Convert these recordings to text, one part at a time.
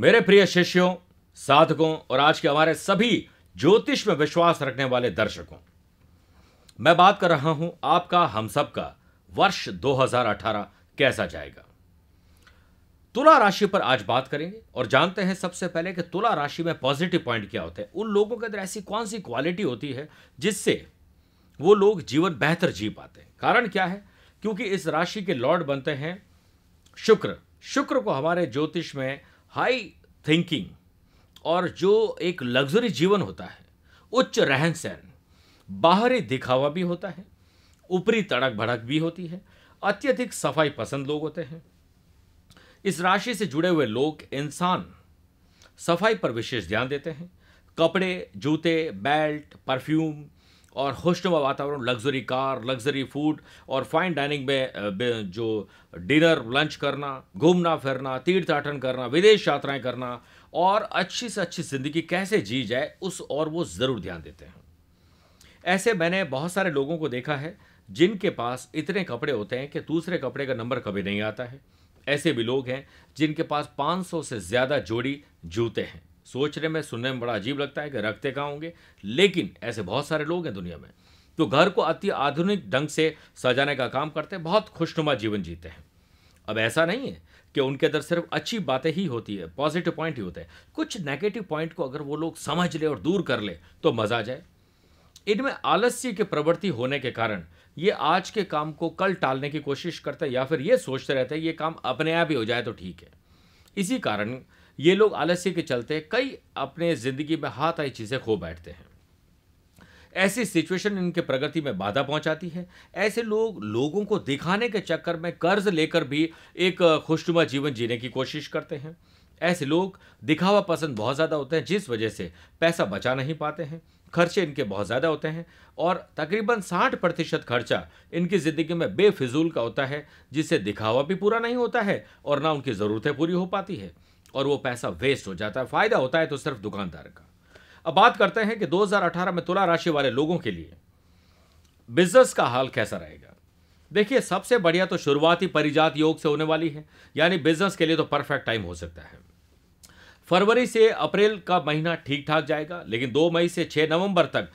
मेरे प्रिय शिष्यों साधकों और आज के हमारे सभी ज्योतिष में विश्वास रखने वाले दर्शकों मैं बात कर रहा हूं आपका हम सब का वर्ष 2018 कैसा जाएगा तुला राशि पर आज बात करेंगे और जानते हैं सबसे पहले कि तुला राशि में पॉजिटिव पॉइंट क्या होते हैं उन लोगों के अंदर ऐसी कौन सी क्वालिटी होती है जिससे वो लोग जीवन बेहतर जी पाते हैं कारण क्या है क्योंकि इस राशि के लॉर्ड बनते हैं शुक्र शुक्र को हमारे ज्योतिष में हाई थिंकिंग और जो एक लग्जरी जीवन होता है उच्च रहन सहन बाहरी दिखावा भी होता है ऊपरी तड़क भड़क भी होती है अत्यधिक सफाई पसंद लोग होते हैं इस राशि से जुड़े हुए लोग इंसान सफाई पर विशेष ध्यान देते हैं कपड़े जूते बेल्ट परफ्यूम और खुशनुमा वातावरण लग्जरी कार लग्जरी फूड और फाइन डाइनिंग में जो डिनर लंच करना घूमना फिरना तीर्थाटन करना विदेश यात्राएं करना और अच्छी से अच्छी ज़िंदगी कैसे जी जाए उस और वो ज़रूर ध्यान देते हैं ऐसे मैंने बहुत सारे लोगों को देखा है जिनके पास इतने कपड़े होते हैं कि दूसरे कपड़े का नंबर कभी नहीं आता है ऐसे भी लोग हैं जिनके पास 500 से ज़्यादा जोड़ी जूते हैं सोचने में सुनने में बड़ा अजीब लगता है कि रखते कहाँ होंगे लेकिन ऐसे बहुत सारे लोग हैं दुनिया में तो घर को अति आधुनिक ढंग से सजाने का काम करते हैं बहुत खुशनुमा जीवन जीते हैं अब ऐसा नहीं है कि उनके अंदर सिर्फ अच्छी बातें ही होती है पॉजिटिव पॉइंट ही होते हैं कुछ नेगेटिव पॉइंट को अगर वो लोग समझ ले और दूर कर ले तो मज़ा आ जाए इनमें आलस्य की प्रवृत्ति होने के कारण ये आज के काम को कल टालने की कोशिश करते हैं या फिर ये सोचते रहते हैं ये काम अपने आप ही हो जाए तो ठीक है इसी कारण ये लोग आलस्य के चलते कई अपने ज़िंदगी में हाथ आई चीज़ें खो बैठते हैं ऐसी सिचुएशन इनके प्रगति में बाधा पहुंचाती है ऐसे लोग लोगों को दिखाने के चक्कर में कर्ज लेकर भी एक खुशनुमा जीवन जीने की कोशिश करते हैं ऐसे लोग दिखावा पसंद बहुत ज़्यादा होते हैं जिस वजह से पैसा बचा नहीं पाते हैं खर्चे इनके बहुत ज़्यादा होते हैं और तकरीबन साठ प्रतिशत खर्चा इनकी ज़िंदगी में बेफिजूल का होता है जिससे दिखावा भी पूरा नहीं होता है और ना उनकी ज़रूरतें पूरी हो पाती है और वो पैसा वेस्ट हो जाता है फायदा होता है तो सिर्फ दुकानदार का अब बात करते हैं कि 2018 में तुला राशि वाले लोगों के लिए बिजनेस का हाल कैसा रहेगा देखिए सबसे बढ़िया तो शुरुआती परिजात योग से होने वाली है यानी बिजनेस के लिए तो परफेक्ट टाइम हो सकता है फरवरी से अप्रैल का महीना ठीक ठाक जाएगा लेकिन दो मई से छह नवंबर तक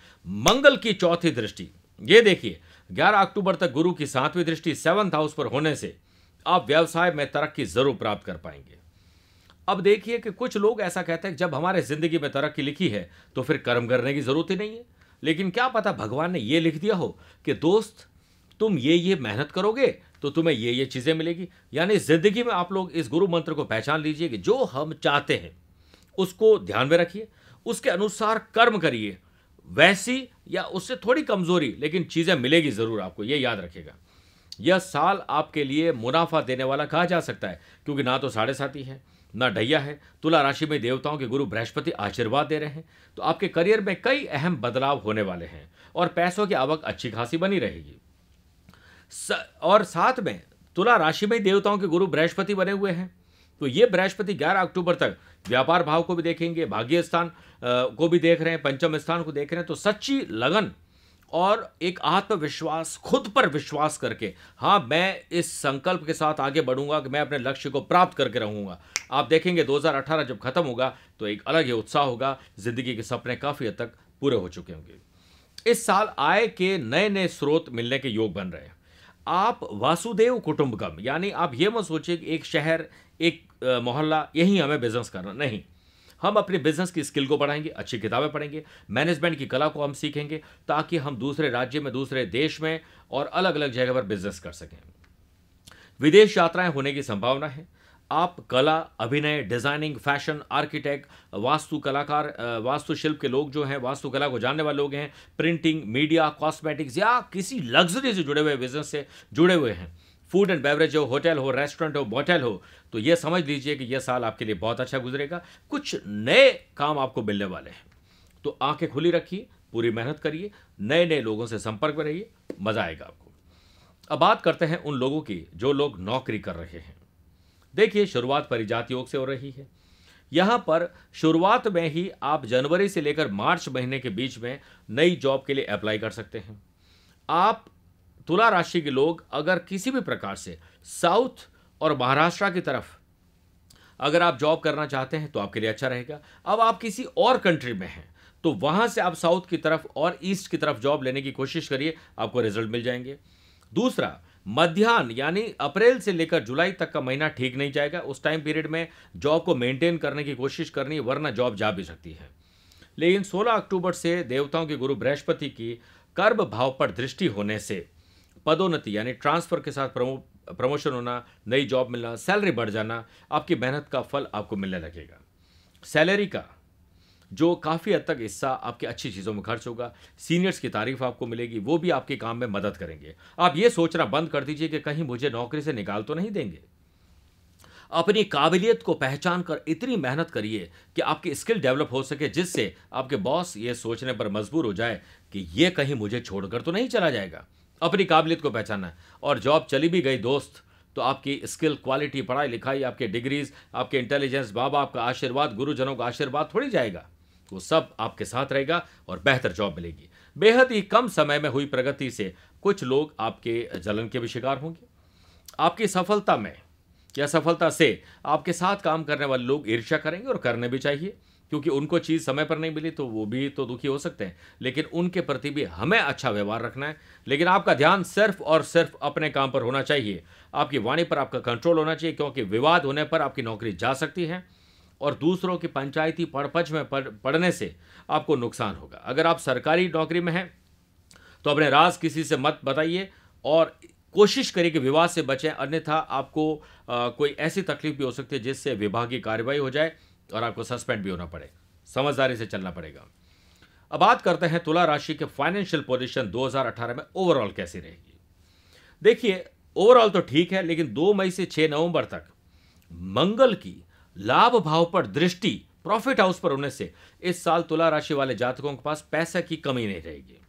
मंगल की चौथी दृष्टि ये देखिए ग्यारह अक्टूबर तक गुरु की सातवीं दृष्टि सेवंथ हाउस पर होने से आप व्यवसाय में तरक्की जरूर प्राप्त कर पाएंगे अब देखिए कि कुछ लोग ऐसा कहते हैं जब हमारे जिंदगी में तरक्की लिखी है तो फिर कर्म करने की जरूरत ही नहीं है लेकिन क्या पता भगवान ने ये लिख दिया हो कि दोस्त तुम ये ये मेहनत करोगे तो तुम्हें ये ये चीज़ें मिलेगी यानी ज़िंदगी में आप लोग इस गुरु मंत्र को पहचान लीजिए कि जो हम चाहते हैं उसको ध्यान में रखिए उसके अनुसार कर्म करिए वैसी या उससे थोड़ी कमजोरी लेकिन चीज़ें मिलेगी ज़रूर आपको ये याद रखेगा यह साल आपके लिए मुनाफा देने वाला कहा जा सकता है क्योंकि ना तो साढ़े साथी है न ढैया है तुला राशि में देवताओं के गुरु बृहस्पति आशीर्वाद दे रहे हैं तो आपके करियर में कई अहम बदलाव होने वाले हैं और पैसों की आवक अच्छी खासी बनी रहेगी स, और साथ में तुला राशि में देवताओं के गुरु बृहस्पति बने हुए हैं तो ये बृहस्पति 11 अक्टूबर तक व्यापार भाव को भी देखेंगे भाग्य स्थान को भी देख रहे हैं पंचम स्थान को देख रहे हैं तो सच्ची लगन और एक आत्मविश्वास खुद पर विश्वास करके हाँ मैं इस संकल्प के साथ आगे बढ़ूंगा कि मैं अपने लक्ष्य को प्राप्त करके रहूंगा आप देखेंगे 2018 जब खत्म होगा तो एक अलग ही उत्साह होगा जिंदगी के सपने काफ़ी हद तक पूरे हो चुके होंगे इस साल आय के नए नए स्रोत मिलने के योग बन रहे हैं आप वासुदेव कुटुंबकम यानी आप ये मत सोचिए कि एक शहर एक मोहल्ला यही हमें बिजनेस करना नहीं हम अपने बिजनेस की स्किल को बढ़ाएंगे अच्छी किताबें पढ़ेंगे मैनेजमेंट की कला को हम सीखेंगे ताकि हम दूसरे राज्य में दूसरे देश में और अलग अलग जगह पर बिजनेस कर सकें विदेश यात्राएं होने की संभावना है आप कला अभिनय डिजाइनिंग फैशन आर्किटेक्ट वास्तु कलाकार वास्तुशिल्प के लोग जो हैं वास्तुकला को जानने वाले लोग हैं प्रिंटिंग मीडिया कॉस्मेटिक्स या किसी लग्जरी से जुड़े हुए बिजनेस से जुड़े हुए हैं फूड एंड बेवरेज हो होटल हो रेस्टोरेंट हो बॉटल हो तो ये समझ लीजिए कि यह साल आपके लिए बहुत अच्छा गुजरेगा कुछ नए काम आपको मिलने वाले हैं तो आंखें खुली रखिए पूरी मेहनत करिए नए नए लोगों से संपर्क में रहिए मज़ा आएगा आपको अब बात करते हैं उन लोगों की जो लोग नौकरी कर रहे हैं देखिए शुरुआत परिजात योग से हो रही है यहाँ पर शुरुआत में ही आप जनवरी से लेकर मार्च महीने के बीच में नई जॉब के लिए अप्लाई कर सकते हैं आप तुला राशि के लोग अगर किसी भी प्रकार से साउथ और महाराष्ट्र की तरफ अगर आप जॉब करना चाहते हैं तो आपके लिए अच्छा रहेगा अब आप किसी और कंट्री में हैं तो वहां से आप साउथ की तरफ और ईस्ट की तरफ जॉब लेने की कोशिश करिए आपको रिजल्ट मिल जाएंगे दूसरा मध्यान्ह यानी अप्रैल से लेकर जुलाई तक का महीना ठीक नहीं जाएगा उस टाइम पीरियड में जॉब को मेंटेन करने की कोशिश करनी वरना जॉब जा भी सकती है लेकिन 16 अक्टूबर से देवताओं के गुरु बृहस्पति की कर्म भाव पर दृष्टि होने से पदोन्नति यानी ट्रांसफ़र के साथ प्रमो प्रमोशन होना नई जॉब मिलना सैलरी बढ़ जाना आपकी मेहनत का फल आपको मिलने लगेगा सैलरी का जो काफ़ी हद तक हिस्सा आपके अच्छी चीज़ों में खर्च होगा सीनियर्स की तारीफ आपको मिलेगी वो भी आपके काम में मदद करेंगे आप ये सोचना बंद कर दीजिए कि कहीं मुझे नौकरी से निकाल तो नहीं देंगे अपनी काबिलियत को पहचान कर इतनी मेहनत करिए कि आपकी स्किल डेवलप हो सके जिससे आपके बॉस ये सोचने पर मजबूर हो जाए कि ये कहीं मुझे छोड़कर तो नहीं चला जाएगा अपनी काबिलियत को पहचानना है और जॉब चली भी गई दोस्त तो आपकी स्किल क्वालिटी पढ़ाई लिखाई आपके डिग्रीज आपके इंटेलिजेंस बाबा आपका आशीर्वाद गुरुजनों का आशीर्वाद थोड़ी जाएगा वो सब आपके साथ रहेगा और बेहतर जॉब मिलेगी बेहद ही कम समय में हुई प्रगति से कुछ लोग आपके जलन के भी शिकार होंगे आपकी सफलता में या सफलता से आपके साथ काम करने वाले लोग ईर्ष्या करेंगे और करने भी चाहिए क्योंकि उनको चीज़ समय पर नहीं मिली तो वो भी तो दुखी हो सकते हैं लेकिन उनके प्रति भी हमें अच्छा व्यवहार रखना है लेकिन आपका ध्यान सिर्फ और सिर्फ अपने काम पर होना चाहिए आपकी वाणी पर आपका कंट्रोल होना चाहिए क्योंकि विवाद होने पर आपकी नौकरी जा सकती है और दूसरों की पंचायती पड़पच में पड़ने से आपको नुकसान होगा अगर आप सरकारी नौकरी में हैं तो अपने राज किसी से मत बताइए और कोशिश करें कि विवाद से बचें अन्यथा आपको आ, कोई ऐसी तकलीफ भी हो सकती है जिससे विभागीय कार्रवाई हो जाए और आपको सस्पेंड भी होना पड़ेगा समझदारी से चलना पड़ेगा अब बात करते हैं तुला राशि के फाइनेंशियल पोजीशन 2018 में ओवरऑल कैसी रहेगी देखिए ओवरऑल तो ठीक है लेकिन 2 मई से 6 नवंबर तक मंगल की लाभ भाव पर दृष्टि प्रॉफिट हाउस पर होने से इस साल तुला राशि वाले जातकों के पास पैसा की कमी नहीं रहेगी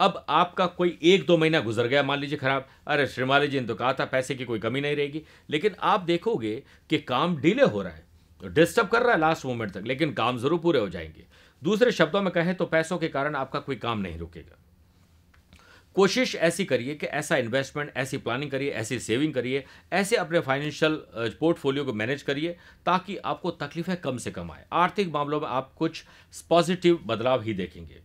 अब आपका कोई एक दो महीना गुजर गया मान लीजिए खराब अरे श्रीमाली जी ने तो कहा था पैसे की कोई कमी नहीं रहेगी लेकिन आप देखोगे कि काम डिले हो रहा है डिस्टर्ब तो कर रहा है लास्ट मोमेंट तक लेकिन काम जरूर पूरे हो जाएंगे दूसरे शब्दों में कहें तो पैसों के कारण आपका कोई काम नहीं रुकेगा कोशिश ऐसी करिए कि ऐसा इन्वेस्टमेंट ऐसी प्लानिंग करिए ऐसी सेविंग करिए ऐसे अपने फाइनेंशियल पोर्टफोलियो को मैनेज करिए ताकि आपको तकलीफें कम से कम आए आर्थिक मामलों में आप कुछ पॉजिटिव बदलाव ही देखेंगे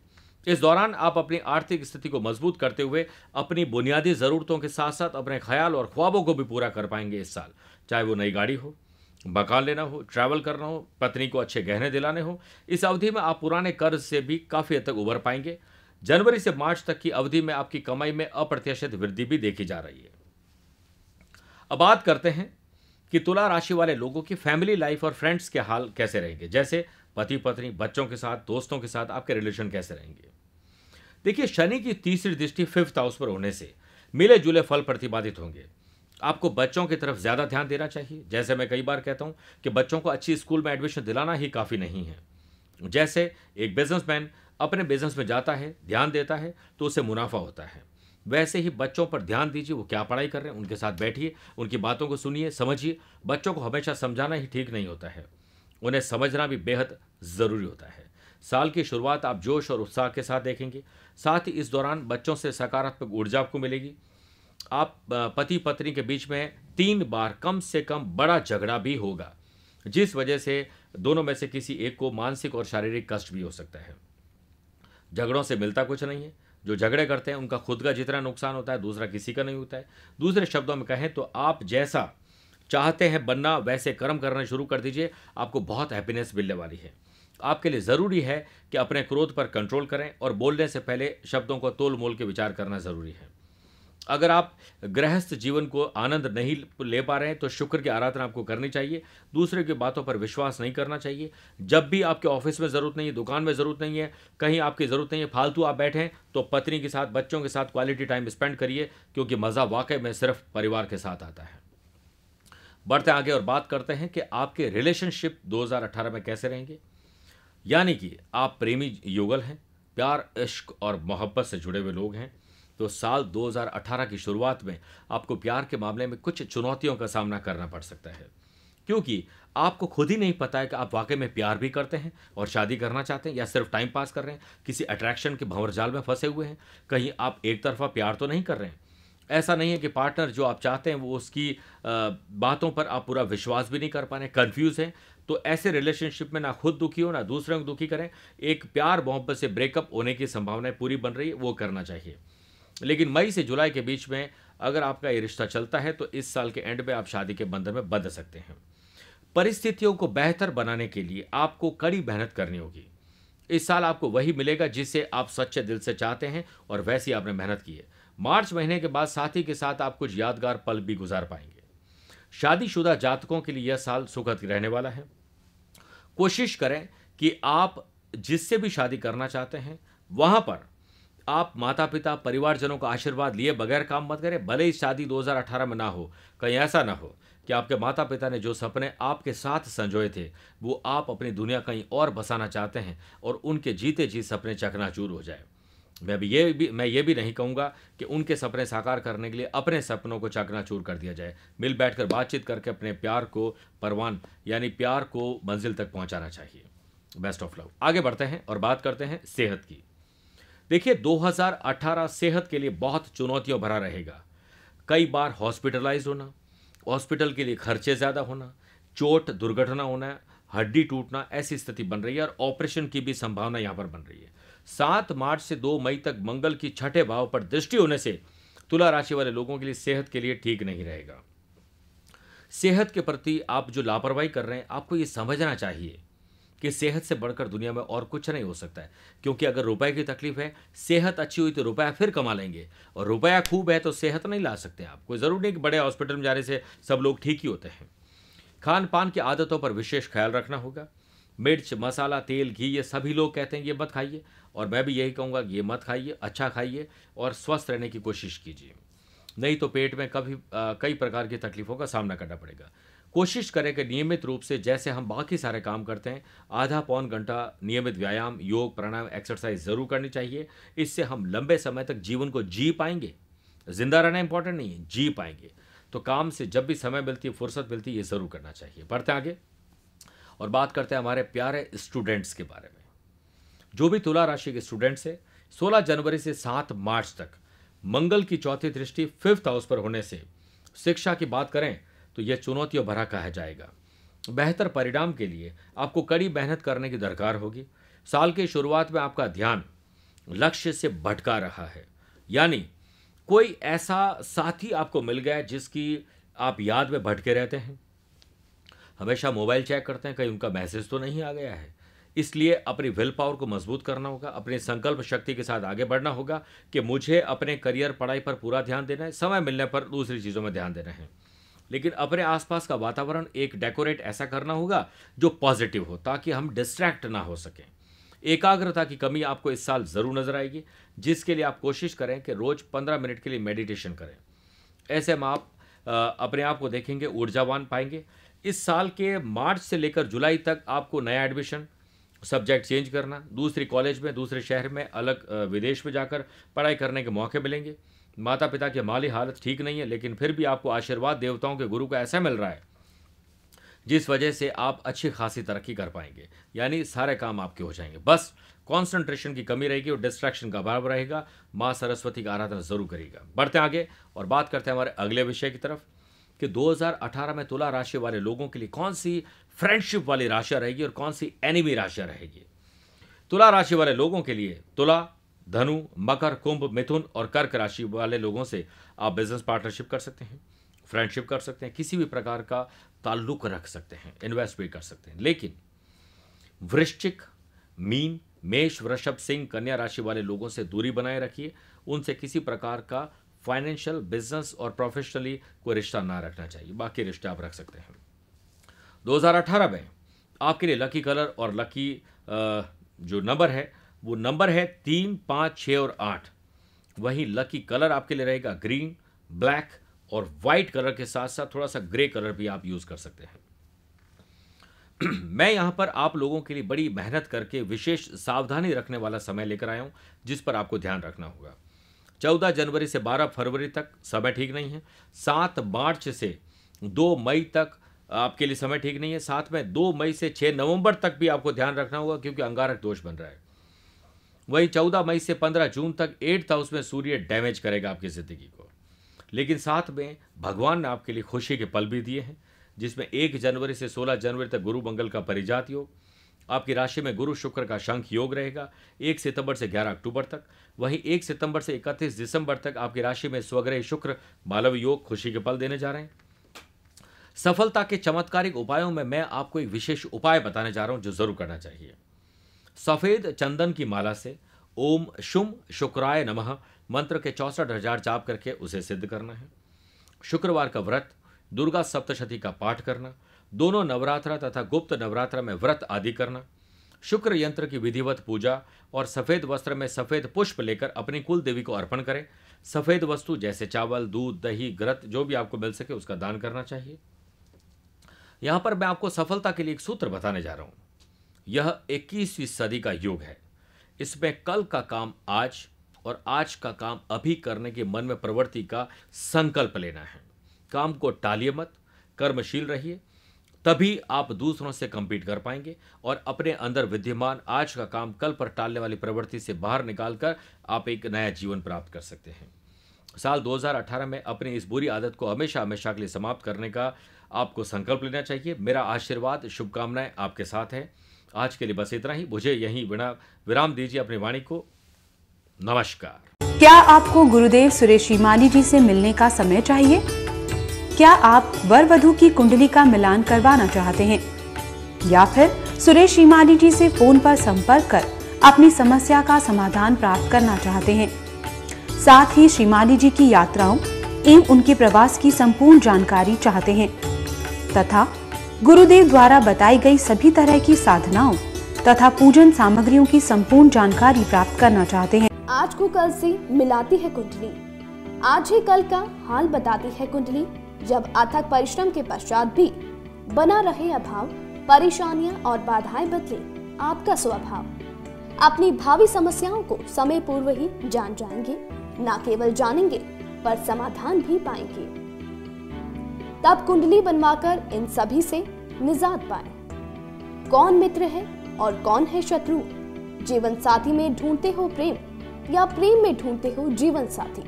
इस दौरान आप अपनी आर्थिक स्थिति को मजबूत करते हुए अपनी बुनियादी ज़रूरतों के साथ साथ अपने ख्याल और ख्वाबों को भी पूरा कर पाएंगे इस साल चाहे वो नई गाड़ी हो मकान लेना हो ट्रैवल करना हो पत्नी को अच्छे गहने दिलाने हो इस अवधि में आप पुराने कर्ज से भी काफ़ी हद तक उभर पाएंगे जनवरी से मार्च तक की अवधि में आपकी कमाई में अप्रत्याशित वृद्धि भी देखी जा रही है अब बात करते हैं कि तुला राशि वाले लोगों की फैमिली लाइफ और फ्रेंड्स के हाल कैसे रहेंगे जैसे पति पत्नी बच्चों के साथ दोस्तों के साथ आपके रिलेशन कैसे रहेंगे देखिए शनि की तीसरी दृष्टि फिफ्थ हाउस पर होने से मिले जुले फल प्रतिपादित होंगे आपको बच्चों की तरफ ज़्यादा ध्यान देना चाहिए जैसे मैं कई बार कहता हूँ कि बच्चों को अच्छी स्कूल में एडमिशन दिलाना ही काफ़ी नहीं है जैसे एक बिजनेसमैन अपने बिजनेस में जाता है ध्यान देता है तो उसे मुनाफा होता है वैसे ही बच्चों पर ध्यान दीजिए वो क्या पढ़ाई कर रहे हैं उनके साथ बैठिए उनकी बातों को सुनिए समझिए बच्चों को हमेशा समझाना ही ठीक नहीं होता है उन्हें समझना भी बेहद ज़रूरी होता है साल की शुरुआत आप जोश और उत्साह के साथ देखेंगे साथ ही इस दौरान बच्चों से सकारात्मक ऊर्जा आपको मिलेगी आप पति पत्नी के बीच में तीन बार कम से कम बड़ा झगड़ा भी होगा जिस वजह से दोनों में से किसी एक को मानसिक और शारीरिक कष्ट भी हो सकता है झगड़ों से मिलता कुछ नहीं है जो झगड़े करते हैं उनका खुद का जितना नुकसान होता है दूसरा किसी का नहीं होता है दूसरे शब्दों में कहें तो आप जैसा चाहते हैं बनना वैसे कर्म करना शुरू कर दीजिए आपको बहुत हैप्पीनेस मिलने वाली है आपके लिए ज़रूरी है कि अपने क्रोध पर कंट्रोल करें और बोलने से पहले शब्दों को तोल मोल के विचार करना ज़रूरी है अगर आप गृहस्थ जीवन को आनंद नहीं ले पा रहे हैं तो शुक्र की आराधना आपको करनी चाहिए दूसरे की बातों पर विश्वास नहीं करना चाहिए जब भी आपके ऑफिस में ज़रूरत नहीं है दुकान में ज़रूरत नहीं है कहीं आपकी ज़रूरत नहीं है फालतू आप बैठे हैं तो पत्नी के साथ बच्चों के साथ क्वालिटी टाइम स्पेंड करिए क्योंकि मज़ा वाकई में सिर्फ परिवार के साथ आता है बढ़ते आगे और बात करते हैं कि आपके रिलेशनशिप 2018 में कैसे रहेंगे यानी कि आप प्रेमी युगल हैं प्यार इश्क और मोहब्बत से जुड़े हुए लोग हैं तो साल 2018 की शुरुआत में आपको प्यार के मामले में कुछ चुनौतियों का सामना करना पड़ सकता है क्योंकि आपको खुद ही नहीं पता है कि आप वाकई में प्यार भी करते हैं और शादी करना चाहते हैं या सिर्फ टाइम पास कर रहे हैं किसी अट्रैक्शन के जाल में फंसे हुए हैं कहीं आप एक तरफा प्यार तो नहीं कर रहे हैं ऐसा नहीं है कि पार्टनर जो आप चाहते हैं वो उसकी बातों पर आप पूरा विश्वास भी नहीं कर पा रहे कन्फ्यूज़ हैं तो ऐसे रिलेशनशिप में ना खुद दुखी हो ना दूसरे को दुखी करें एक प्यार मोहब्बत से ब्रेकअप होने की संभावनाएं पूरी बन रही है वो करना चाहिए लेकिन मई से जुलाई के बीच में अगर आपका ये रिश्ता चलता है तो इस साल के एंड में आप शादी के बंधन में बंध सकते हैं परिस्थितियों को बेहतर बनाने के लिए आपको कड़ी मेहनत करनी होगी इस साल आपको वही मिलेगा जिसे आप सच्चे दिल से चाहते हैं और वैसी आपने मेहनत की है मार्च महीने के बाद साथी के साथ आप कुछ यादगार पल भी गुजार पाएंगे शादीशुदा जातकों के लिए यह साल सुखद रहने वाला है कोशिश करें कि आप जिससे भी शादी करना चाहते हैं वहां पर आप माता पिता परिवारजनों का आशीर्वाद लिए बगैर काम मत करें भले ही शादी 2018 में ना हो कहीं ऐसा ना हो कि आपके माता पिता ने जो सपने आपके साथ संजोए थे वो आप अपनी दुनिया कहीं और बसाना चाहते हैं और उनके जीते जी सपने चकनाचूर हो जाए मैं भी ये भी मैं ये भी नहीं कहूँगा कि उनके सपने साकार करने के लिए अपने सपनों को चकनाचूर कर दिया जाए मिल बैठकर बातचीत करके अपने प्यार को परवान यानी प्यार को मंजिल तक पहुँचाना चाहिए बेस्ट ऑफ लव आगे बढ़ते हैं और बात करते हैं सेहत की देखिए 2018 सेहत के लिए बहुत चुनौतियों भरा रहेगा कई बार हॉस्पिटलाइज होना हॉस्पिटल के लिए खर्चे ज़्यादा होना चोट दुर्घटना होना हड्डी टूटना ऐसी स्थिति बन रही है और ऑपरेशन की भी संभावना यहाँ पर बन रही है सात मार्च से दो मई तक मंगल की छठे भाव पर दृष्टि होने से तुला राशि वाले लोगों के लिए सेहत के लिए ठीक नहीं रहेगा सेहत के प्रति आप जो लापरवाही कर रहे हैं आपको ये समझना चाहिए कि सेहत से बढ़कर दुनिया में और कुछ नहीं हो सकता है क्योंकि अगर रुपए की तकलीफ है सेहत अच्छी हुई तो रुपया फिर कमा लेंगे और रुपया खूब है तो सेहत नहीं ला सकते आप कोई ज़रूरी नहीं कि बड़े हॉस्पिटल में जाने से सब लोग ठीक ही होते हैं खान पान की आदतों पर विशेष ख्याल रखना होगा मिर्च मसाला तेल घी ये सभी लोग कहते हैं ये मत खाइए और मैं भी यही कहूँगा ये मत खाइए अच्छा खाइए और स्वस्थ रहने की कोशिश कीजिए नहीं तो पेट में कभी कई प्रकार की तकलीफ़ों का सामना करना पड़ेगा कोशिश करें कि नियमित रूप से जैसे हम बाकी सारे काम करते हैं आधा पौन घंटा नियमित व्यायाम योग प्राणायाम एक्सरसाइज ज़रूर करनी चाहिए इससे हम लंबे समय तक जीवन को जी पाएंगे जिंदा रहना इंपॉर्टेंट नहीं है जी पाएंगे तो काम से जब भी समय मिलती है फुर्सत मिलती है ये ज़रूर करना चाहिए बढ़ते आगे और बात करते हैं हमारे प्यारे स्टूडेंट्स के बारे में जो भी तुला राशि के स्टूडेंट्स हैं सोलह जनवरी से सात मार्च तक मंगल की चौथी दृष्टि फिफ्थ हाउस पर होने से शिक्षा की बात करें तो यह चुनौतियों भरा कहा जाएगा बेहतर परिणाम के लिए आपको कड़ी मेहनत करने की दरकार होगी साल की शुरुआत में आपका ध्यान लक्ष्य से भटका रहा है यानी कोई ऐसा साथी आपको मिल गया जिसकी आप याद में भटके रहते हैं हमेशा मोबाइल चेक करते हैं कहीं उनका मैसेज तो नहीं आ गया है इसलिए अपनी विल पावर को मजबूत करना होगा अपने संकल्प शक्ति के साथ आगे बढ़ना होगा कि मुझे अपने करियर पढ़ाई पर पूरा ध्यान देना है समय मिलने पर दूसरी चीज़ों में ध्यान देना है लेकिन अपने आसपास का वातावरण एक डेकोरेट ऐसा करना होगा जो पॉजिटिव हो ताकि हम डिस्ट्रैक्ट ना हो सकें एकाग्रता की कमी आपको इस साल ज़रूर नज़र आएगी जिसके लिए आप कोशिश करें कि रोज़ पंद्रह मिनट के लिए मेडिटेशन करें ऐसे में आप अपने आप को देखेंगे ऊर्जावान पाएंगे इस साल के मार्च से लेकर जुलाई तक आपको नया एडमिशन सब्जेक्ट चेंज करना दूसरी कॉलेज में दूसरे शहर में अलग विदेश में जाकर पढ़ाई करने के मौके मिलेंगे माता पिता की माली हालत ठीक नहीं है लेकिन फिर भी आपको आशीर्वाद देवताओं के गुरु का ऐसा मिल रहा है जिस वजह से आप अच्छी खासी तरक्की कर पाएंगे यानी सारे काम आपके हो जाएंगे बस कंसंट्रेशन की कमी रहेगी और डिस्ट्रैक्शन का अभाव रहेगा माँ सरस्वती का आराधना जरूर करेगा बढ़ते आगे और बात करते हैं हमारे अगले विषय की तरफ कि 2018 में तुला राशि वाले लोगों के लिए कौन सी फ्रेंडशिप वाली राशि रहेगी और कौन सी एनिमी राशि रहेगी तुला राशि वाले लोगों के लिए तुला धनु मकर कुंभ मिथुन और कर्क राशि वाले लोगों से आप बिजनेस पार्टनरशिप कर सकते हैं फ्रेंडशिप कर सकते हैं किसी भी प्रकार का ताल्लुक रख सकते हैं इन्वेस्ट भी कर सकते हैं लेकिन वृश्चिक मीन मेष वृषभ सिंह कन्या राशि वाले लोगों से दूरी बनाए रखिए उनसे किसी प्रकार का फाइनेंशियल बिजनेस और प्रोफेशनली कोई रिश्ता ना रखना चाहिए बाकी रिश्ते आप रख सकते हैं 2018 में आपके लिए लकी कलर और लकी जो नंबर है वो नंबर है तीन पाँच छः और आठ वहीं लकी कलर आपके लिए रहेगा ग्रीन ब्लैक और वाइट कलर के साथ साथ थोड़ा सा ग्रे कलर भी आप यूज़ कर सकते हैं मैं यहाँ पर आप लोगों के लिए बड़ी मेहनत करके विशेष सावधानी रखने वाला समय लेकर आया हूँ जिस पर आपको ध्यान रखना होगा चौदह जनवरी से बारह फरवरी तक समय ठीक नहीं है सात मार्च से दो मई तक आपके लिए समय ठीक नहीं है साथ में दो मई से छः नवंबर तक भी आपको ध्यान रखना होगा क्योंकि अंगारक दोष बन रहा है वही 14 मई से 15 जून तक एट्थ हाउस में सूर्य डैमेज करेगा आपकी ज़िंदगी को लेकिन साथ में भगवान ने आपके लिए खुशी के पल भी दिए हैं जिसमें एक जनवरी से सोलह जनवरी तक गुरु मंगल का परिजात योग आपकी राशि में गुरु शुक्र का शंख योग रहेगा एक सितंबर से ग्यारह अक्टूबर तक वहीं एक सितंबर से इकतीस दिसंबर तक आपकी राशि में स्वग्रह शुक्र मालव योग खुशी के पल देने जा रहे हैं सफलता के चमत्कारिक उपायों में मैं आपको एक विशेष उपाय बताने जा रहा हूं जो जरूर करना चाहिए सफ़ेद चंदन की माला से ओम शुम शुक्राय नमः मंत्र के चौसठ हजार जाप करके उसे सिद्ध करना है शुक्रवार का व्रत दुर्गा सप्तशती का पाठ करना दोनों नवरात्रा तथा गुप्त नवरात्रा में व्रत आदि करना शुक्र यंत्र की विधिवत पूजा और सफ़ेद वस्त्र में सफ़ेद पुष्प लेकर अपनी कुल देवी को अर्पण करें सफ़ेद वस्तु जैसे चावल दूध दही ग्रत जो भी आपको मिल सके उसका दान करना चाहिए यहां पर मैं आपको सफलता के लिए एक सूत्र बताने जा रहा हूं यह 21वीं सदी का युग है इसमें कल का काम आज और आज का काम अभी करने के मन में प्रवृत्ति का संकल्प लेना है काम को टालिए मत कर्मशील रहिए तभी आप दूसरों से कम्पीट कर पाएंगे और अपने अंदर विद्यमान आज का काम कल पर टालने वाली प्रवृत्ति से बाहर निकालकर आप एक नया जीवन प्राप्त कर सकते हैं साल 2018 में अपनी इस बुरी आदत को हमेशा हमेशा के लिए समाप्त करने का आपको संकल्प लेना चाहिए मेरा आशीर्वाद शुभकामनाएं आपके साथ हैं आज के लिए बस इतना ही मुझे यही बिना विराम दीजिए अपनी वाणी को नमस्कार क्या आपको गुरुदेव सुरेश मानी जी से मिलने का समय चाहिए क्या आप वर वधु की कुंडली का मिलान करवाना चाहते हैं या फिर सुरेश इमानी जी से फोन पर संपर्क कर अपनी समस्या का समाधान प्राप्त करना चाहते हैं साथ ही श्रीमाली जी की यात्राओं एवं उनके प्रवास की संपूर्ण जानकारी चाहते हैं तथा गुरुदेव द्वारा बताई गई सभी तरह की साधनाओं तथा पूजन सामग्रियों की संपूर्ण जानकारी प्राप्त करना चाहते हैं आज को कल से मिलाती है कुंडली आज ही कल का हाल बताती है कुंडली जब अथक परिश्रम के पश्चात भी बना रहे अभाव परेशानियाँ और बाधाएं बदले आपका स्वभाव अपनी भावी समस्याओं को समय पूर्व ही जान जाएंगे न केवल जानेंगे पर समाधान भी पाएंगे तब कुंडली बनवाकर इन सभी से निजात पाए कौन मित्र है और कौन है शत्रु जीवन साथी में ढूंढते हो प्रेम या प्रेम में ढूंढते हो जीवन साथी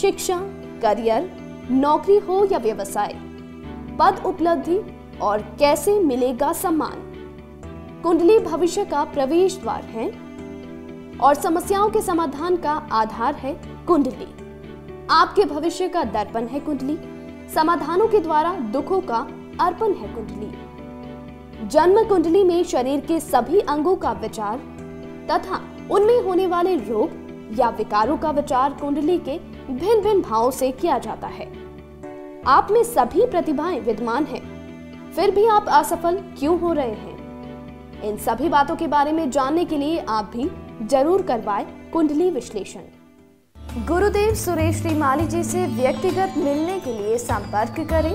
शिक्षा करियर नौकरी हो या व्यवसाय पद उपलब्धि और कैसे मिलेगा सम्मान कुंडली भविष्य का प्रवेश द्वार है और समस्याओं के समाधान का आधार है कुंडली आपके भविष्य का दर्पण है कुंडली समाधानों के द्वारा दुखों का अर्पण है कुंडली जन्म कुंडली में शरीर के सभी अंगों का विचार तथा उनमें होने वाले रोग या विकारों का विचार कुंडली के भिन्न भिन्न भावों से किया जाता है आप में सभी प्रतिभाएं विद्यमान हैं, फिर भी आप असफल क्यों हो रहे हैं इन सभी बातों के बारे में जानने के लिए आप भी जरूर करवाए कुंडली विश्लेषण गुरुदेव सुरेश श्री माली जी से व्यक्तिगत मिलने के लिए संपर्क करें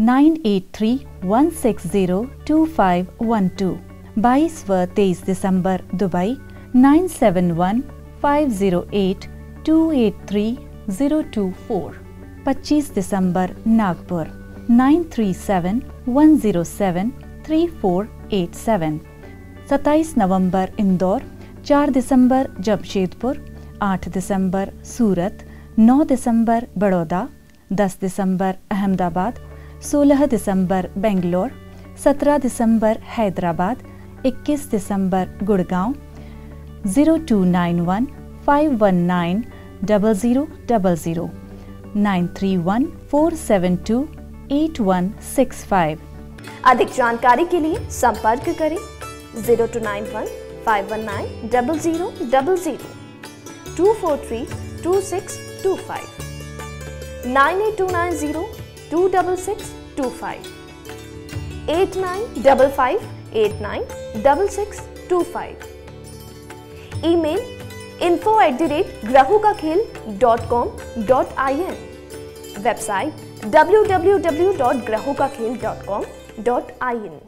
nine eight three one six zero व तेईस दिसंबर Dubai nine seven one five zero eight two eight three zero two four पच्चीस दिसंबर Nagpur nine three seven one zero seven three four eight seven सत्ताईस नवंबर इंदौर चार दिसंबर जमशेदपुर आठ दिसंबर सूरत नौ दिसंबर बड़ौदा दस दिसंबर अहमदाबाद सोलह दिसंबर बेंगलोर सत्रह दिसंबर हैदराबाद इक्कीस दिसंबर Gurgaon zero zero zero two two nine nine nine one one one five double double three four seven eight one six five अधिक जानकारी के लिए संपर्क करें zero two nine one five one nine double zero double zero two four three two six two five nine eight two nine zero two double six two five eight nine double five eight nine double six two five email info at the rate ग्रहू का खेल dot com dot I N website W W W dot ग्रहू का खेल dot com dot I N